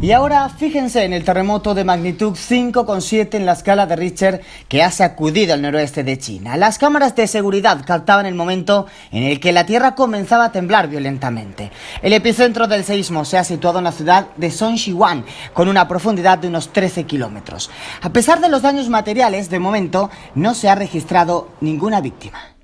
Y ahora fíjense en el terremoto de magnitud 5,7 en la escala de Richter que ha sacudido el noroeste de China. Las cámaras de seguridad captaban el momento en el que la tierra comenzaba a temblar violentamente. El epicentro del seísmo se ha situado en la ciudad de Songshiwan, con una profundidad de unos 13 kilómetros. A pesar de los daños materiales, de momento no se ha registrado ninguna víctima.